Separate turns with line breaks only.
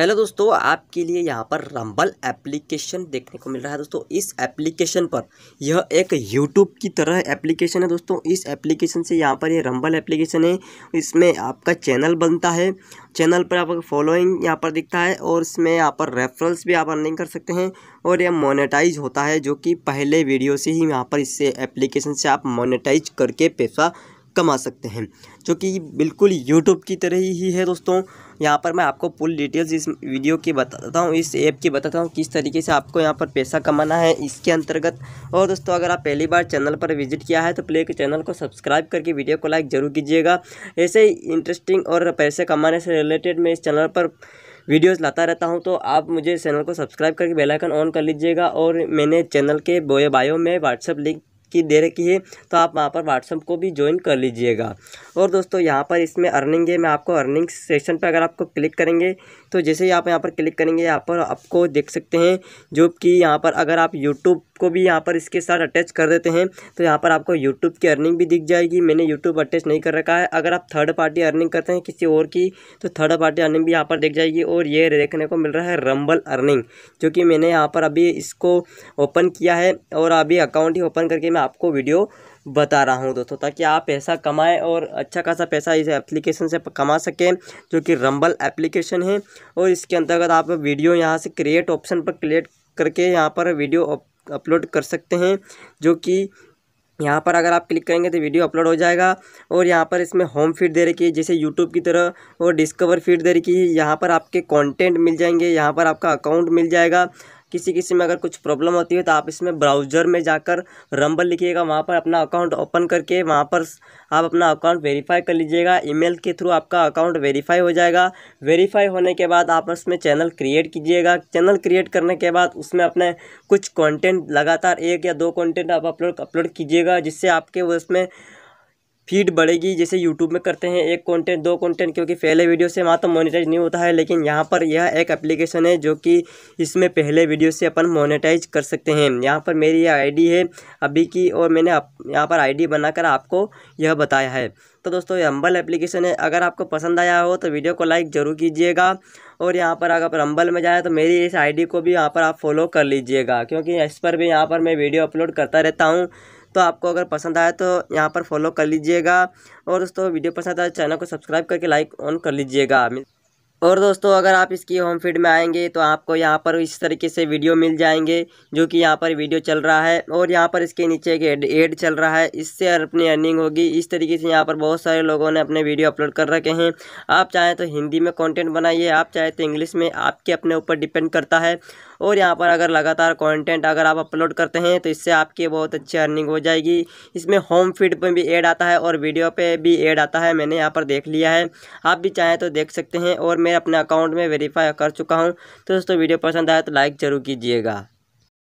hello दोस्तों आपके लिए यहाँ पर रंबल एप्लीकेशन देखने को मिल रहा है दोस्तों इस एप्लीकेशन पर यह एक यूट्यूब की तरह एप्लीकेशन है दोस्तों इस एप्लीकेशन से यहाँ पर ये रंबल एप्लीकेशन है इसमें आपका चैनल बनता है चैनल पर आपका फॉलोइंग यहाँ पर दिखता है और इसमें यहाँ पर रेफरल्स भी आप अर्निंग कर सकते हैं और यह मोनेटाइज होता है जो कि पहले वीडियो से ही यहाँ पर इससे एप्लीकेशन से आप मोनेटाइज करके पैसा कमा सकते हैं जो कि बिल्कुल यूट्यूब की तरह ही है दोस्तों यहाँ पर मैं आपको फुल डिटेल्स इस वीडियो की बताता हूँ इस ऐप की बताता हूँ किस तरीके से आपको यहाँ पर पैसा कमाना है इसके अंतर्गत और दोस्तों अगर आप पहली बार चैनल पर विजिट किया है तो प्ले के चैनल को सब्सक्राइब करके वीडियो को लाइक ज़रूर कीजिएगा ऐसे ही इंटरेस्टिंग और पैसे कमाने से रिलेटेड मैं इस चैनल पर वीडियोस लाता रहता हूं तो आप मुझे चैनल को सब्सक्राइब करके बेल आइकन ऑन कर लीजिएगा और मैंने चैनल के बोए बायो में व्हाट्सअप लिंक की दे रखी है तो आप वहाँ पर व्हाट्सअप को भी ज्वाइन कर लीजिएगा और दोस्तों यहाँ पर इसमें अर्निंग है मैं आपको अर्निंग सेशन पर अगर आपको क्लिक करेंगे तो जैसे ही आप यहाँ पर क्लिक करेंगे यहाँ पर आपको देख सकते हैं जो कि यहाँ पर अगर आप यूट्यूब को भी यहाँ पर इसके साथ अटैच कर देते हैं तो यहाँ पर आपको यूट्यूब की अर्निंग भी दिख जाएगी मैंने यूट्यूब अटैच नहीं कर रखा है अगर आप थर्ड पार्टी अर्निंग करते हैं किसी और की तो थर्ड पार्टी अर्निंग भी यहाँ पर दिख जाएगी और ये देखने को मिल रहा है रंबल अर्निंग जो कि मैंने यहाँ पर अभी इसको ओपन किया है और अभी अकाउंट ही ओपन करके मैं आपको वीडियो बता रहा हूँ दोस्तों ताकि आप पैसा कमाएं और अच्छा खासा पैसा इस एप्लीकेशन से कमा सकें जो कि रंबल एप्लीकेशन है और इसके अंतर्गत आप वीडियो यहाँ से क्रिएट ऑप्शन पर क्रिएट करके यहाँ पर वीडियो अपलोड कर सकते हैं जो कि यहाँ पर अगर आप क्लिक करेंगे तो वीडियो अपलोड हो जाएगा और यहाँ पर इसमें होम फीड दे रखी है जैसे यूट्यूब की तरह और डिस्कवर फीड दे रखी है यहाँ पर आपके कंटेंट मिल जाएंगे यहाँ पर आपका अकाउंट मिल जाएगा किसी किसी में अगर कुछ प्रॉब्लम होती है तो आप इसमें ब्राउज़र में जाकर रंबल लिखिएगा वहाँ पर अपना अकाउंट ओपन करके वहाँ पर आप अपना अकाउंट वेरीफाई कर लीजिएगा ईमेल के थ्रू आपका अकाउंट वेरीफाई हो जाएगा वेरीफाई होने के बाद आप उसमें चैनल क्रिएट कीजिएगा चैनल क्रिएट करने के बाद उसमें अपने कुछ कॉन्टेंट लगातार एक या दो कॉन्टेंट आप अपलोड अपलोड कीजिएगा जिससे आपके उसमें फीड बढ़ेगी जैसे यूट्यूब में करते हैं एक कंटेंट दो कंटेंट क्योंकि पहले वीडियो से वहाँ तो मोनेटाइज नहीं होता है लेकिन यहाँ पर यह एक एप्लीकेशन है जो कि इसमें पहले वीडियो से अपन मोनेटाइज कर सकते हैं यहाँ पर मेरी यह आईडी है अभी की और मैंने यहाँ पर आईडी बनाकर आपको यह बताया है तो दोस्तों ये अम्बल एप्लीकेशन है अगर आपको पसंद आया हो तो वीडियो को लाइक ज़रूर कीजिएगा और यहाँ पर अगर अम्बल में जाए तो मेरी इस आईडी को भी यहाँ पर आप फॉलो कर लीजिएगा क्योंकि इस पर भी यहाँ पर मैं वीडियो अपलोड करता रहता हूँ तो आपको अगर पसंद आया तो यहाँ पर फॉलो कर लीजिएगा और दोस्तों वीडियो पसंद आया तो चैनल को सब्सक्राइब करके लाइक ऑन कर लीजिएगा और दोस्तों अगर आप इसकी होम फीड में आएंगे तो आपको यहाँ पर इस तरीके से वीडियो मिल जाएंगे जो कि यहाँ पर वीडियो चल रहा है और यहाँ पर इसके नीचे एक एड एड चल रहा है इससे अपनी अर्निंग होगी इस तरीके से यहाँ पर बहुत सारे लोगों ने अपने वीडियो अपलोड कर रखे हैं आप चाहें तो हिंदी में कॉन्टेंट बनाइए आप चाहें तो इंग्लिश में आपके अपने ऊपर डिपेंड करता है और यहाँ पर अगर लगातार कंटेंट अगर आप अपलोड करते हैं तो इससे आपकी बहुत अच्छी अर्निंग हो जाएगी इसमें होम फीड पर भी एड आता है और वीडियो पर भी एड आता है मैंने यहाँ पर देख लिया है आप भी चाहें तो देख सकते हैं और मेरे मैं अपने अकाउंट में वेरीफाई कर चुका हूँ तो दोस्तों वीडियो पसंद आया तो लाइक जरूर कीजिएगा